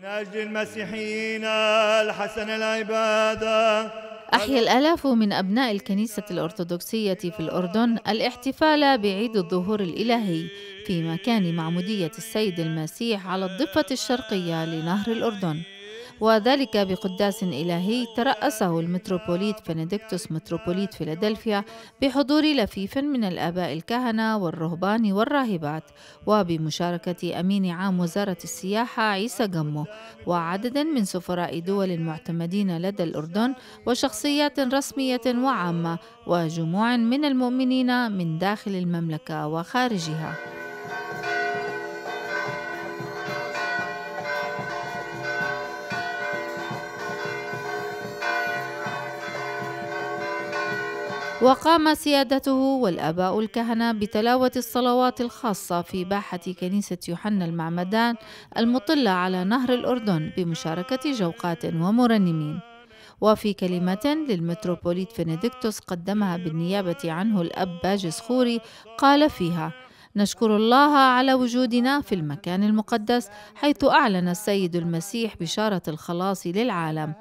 من أجل المسيحيين الحسن العبادة أحيا الآلاف من أبناء الكنيسة الأرثوذكسية في الأردن الاحتفال بعيد الظهور الإلهي في مكان معمودية السيد المسيح على الضفة الشرقية لنهر الأردن وذلك بقداس إلهي ترأسه المتروبوليت بنديكتوس متروبوليت فيلادلفيا بحضور لفيف من الآباء الكهنة والرهبان والراهبات وبمشاركة أمين عام وزارة السياحة عيسى جمو وعدد من سفراء دول معتمدين لدى الأردن وشخصيات رسمية وعامة وجموع من المؤمنين من داخل المملكة وخارجها وقام سيادته والآباء الكهنة بتلاوة الصلوات الخاصة في باحة كنيسة يوحنا المعمدان المطلة على نهر الأردن بمشاركة جوقات ومرنمين وفي كلمة للمتروبوليت فنديكتوس قدمها بالنيابة عنه الأب باجس خوري قال فيها نشكر الله على وجودنا في المكان المقدس حيث أعلن السيد المسيح بشارة الخلاص للعالم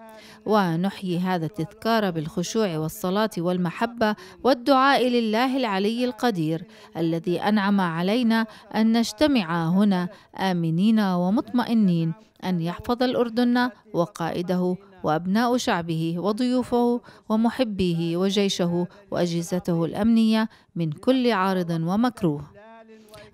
ونحيي هذا التذكار بالخشوع والصلاة والمحبة والدعاء لله العلي القدير الذي أنعم علينا أن نجتمع هنا آمنين ومطمئنين أن يحفظ الأردن وقائده وأبناء شعبه وضيوفه ومحبيه وجيشه وأجهزته الأمنية من كل عارض ومكروه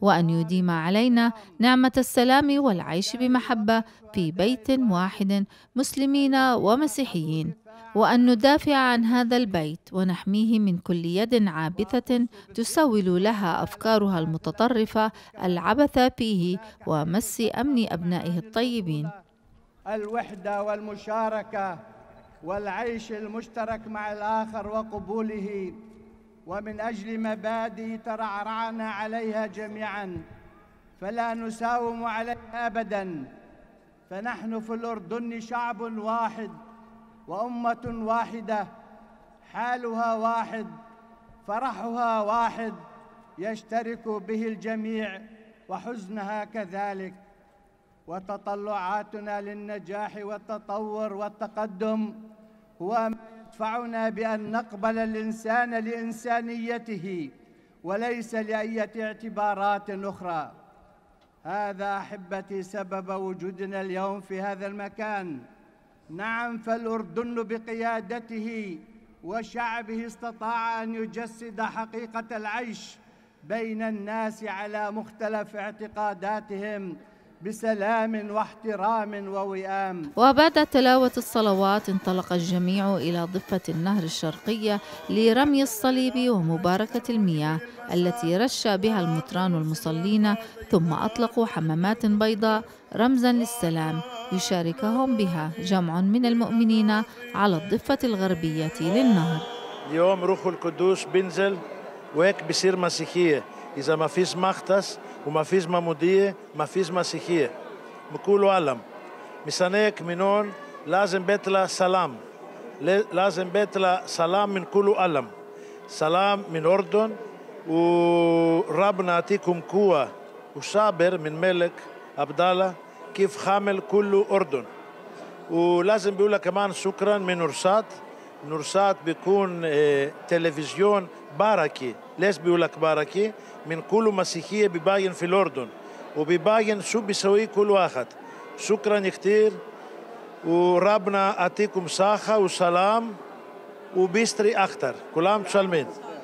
وأن يديم علينا نعمة السلام والعيش بمحبة في بيت واحد مسلمين ومسيحيين وأن ندافع عن هذا البيت ونحميه من كل يد عابثة تسول لها أفكارها المتطرفة العبث فيه ومس أمن أبنائه الطيبين الوحدة والمشاركة والعيش المشترك مع الآخر وقبوله ومن أجل مبادئ ترعرعنا عليها جميعاً فلا نساوم عليها أبداً فنحن في الأردن شعب واحد وأمة واحدة حالها واحد فرحها واحد يشترك به الجميع وحزنها كذلك وتطلعاتنا للنجاح والتطور والتقدم هو ما تدفعنا بأن نقبل الإنسان لإنسانيته وليس لأية اعتبارات أخرى هذا أحبتي سبب وجودنا اليوم في هذا المكان نعم فالأردن بقيادته وشعبه استطاع أن يجسد حقيقة العيش بين الناس على مختلف اعتقاداتهم بسلام واحترام ووئام وبعد تلاوة الصلوات انطلق الجميع إلى ضفة النهر الشرقية لرمي الصليب ومباركة المياه التي رش بها المطران المصلين ثم أطلقوا حمامات بيضاء رمزا للسلام يشاركهم بها جمع من المؤمنين على الضفة الغربية للنهر اليوم روح القدوس بنزل وهيك بصير مسيحية إذا ما فيش مختص وما فيش مموديه ما فيش مسيحيه بكل عالم مستنيك منون لازم بيتلا سلام لازم بيتلا سلام من كل عالم سلام من الأردن وربنا يعطيكم قوة وصابر من ملك عبدالله كيف خامل كل أردن ولازم بيقول كمان شكرا من رشاد نورسات بيكون آه، تلفزيون بركة ليش بيقول لك بركة من كل مسيحية بباين في الأردن وبباين شو بيسوي كل واحد شكرا كثير وربنا أعطيكم صحة وسلام وبيستري أكثر كلام تسلمين